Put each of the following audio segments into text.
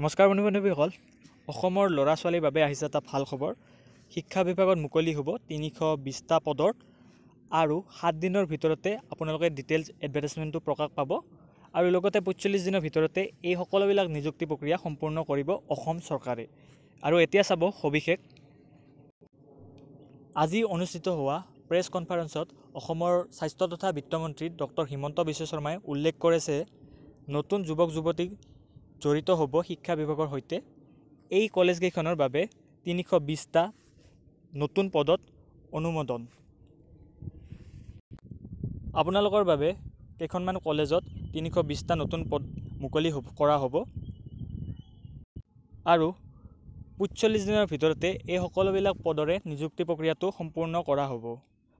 নমস্কাৰ বন্ধু বান্ধৱীসকল অসমৰ ল'ৰা ছোৱালীৰ বাবে আহিছে এটা ভাল খবৰ শিক্ষা বিভাগত মুকলি হ'ব তিনিশ বিছটা পদৰ আৰু সাত দিনৰ ভিতৰতে আপোনালোকে ডিটেইলছ এডভাৰ্টাইজমেণ্টটো প্ৰকাশ পাব আৰু লগতে পঁয়চল্লিছ দিনৰ ভিতৰতে এই সকলোবিলাক নিযুক্তি প্ৰক্ৰিয়া সম্পূৰ্ণ কৰিব অসম চৰকাৰে আৰু এতিয়া চাব সবিশেষ আজি অনুষ্ঠিত হোৱা প্ৰেছ কনফাৰেঞ্চত অসমৰ স্বাস্থ্য তথা বিত্তমন্ত্ৰী ডক্টৰ হিমন্ত বিশ্ব শৰ্মাই উল্লেখ কৰে যে নতুন যুৱক যুৱতীক জড়িত হ'ব শিক্ষা বিভাগৰ সৈতে এই কলেজকেইখনৰ বাবে তিনিশ বিছটা নতুন পদত অনুমোদন আপোনালোকৰ বাবে কেইখনমান কলেজত তিনিশ বিছটা নতুন পদ মুকলি হ'ব কৰা হ'ব আৰু পঞ্চল্লিছ দিনৰ ভিতৰতে এই সকলোবিলাক পদৰে নিযুক্তি প্ৰক্ৰিয়াটো সম্পূৰ্ণ কৰা হ'ব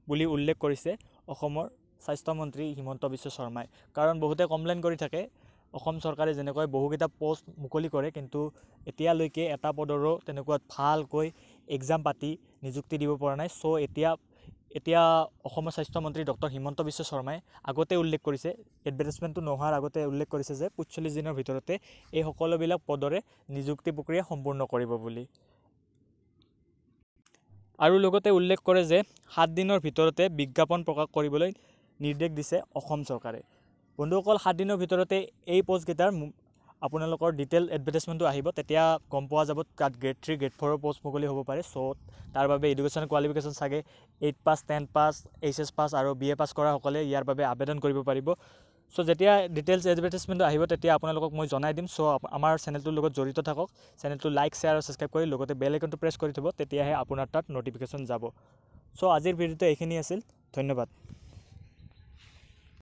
বুলি উল্লেখ কৰিছে অসমৰ স্বাস্থ্যমন্ত্ৰী হিমন্ত বিশ্ব শৰ্মাই কাৰণ বহুতে কমপ্লেইন কৰি থাকে অসম চৰকাৰে যেনেকৈ বহুকেইটা প'ষ্ট মুকলি কৰে কিন্তু এতিয়ালৈকে এটা পদৰো তেনেকুৱা ভালকৈ এক্সাম পাতি নিযুক্তি দিব পৰা নাই চ' এতিয়া এতিয়া অসমৰ স্বাস্থ্যমন্ত্ৰী ডক্টৰ হিমন্ত বিশ্ব শৰ্মাই আগতে উল্লেখ কৰিছে এডভাৰটাইজমেণ্টটো নোহোৱাৰ আগতে উল্লেখ কৰিছে যে পঁচল্লিছ দিনৰ ভিতৰতে এই সকলোবিলাক পদৰে নিযুক্তি প্ৰক্ৰিয়া সম্পূৰ্ণ কৰিব বুলি আৰু লগতে উল্লেখ কৰে যে সাত দিনৰ ভিতৰতে বিজ্ঞাপন প্ৰকাশ কৰিবলৈ নিৰ্দেশ দিছে অসম চৰকাৰে বন্ধুসকল দিনৰ ভিতৰতে এই পষ্টকেইটাৰ আপোনালোকৰ ডিটেইল এডভাৰ্টাইজমেণ্টটো আহিব তেতিয়া গম পোৱা যাব তাত গ্ৰেড থ্ৰী গ্ৰেড ফ'ৰৰ পষ্ট মুকলি হ'ব পাৰে চ' তাৰ বাবে এডুকেশ্যন কোৱালিফিকেশ্যন চাগে eight pass ten pass H S pass আৰু বি এ পাছ কৰাসকলে ইয়াৰ বাবে আবেদন কৰিব পাৰিব চ' যেতিয়া ডিটেইলছ এডভাৰটাইজমেণ্টটো আহিব তেতিয়া আপোনালোকক মই জনাই দিম চ' আমাৰ চেনেলটোৰ লগত জড়িত থাকক চেনেলটো লাইক শ্বেয়াৰ আৰু ছাবস্ক্ৰাইব কৰি লগতে বেল আইকনটো প্ৰেছ কৰি থ'ব তেতিয়াহে আপোনাৰ তাত নটিফিকেশ্যন যাব চ' আজিৰ ভিডিঅ'টো এইখিনি আছিল ধন্যবাদ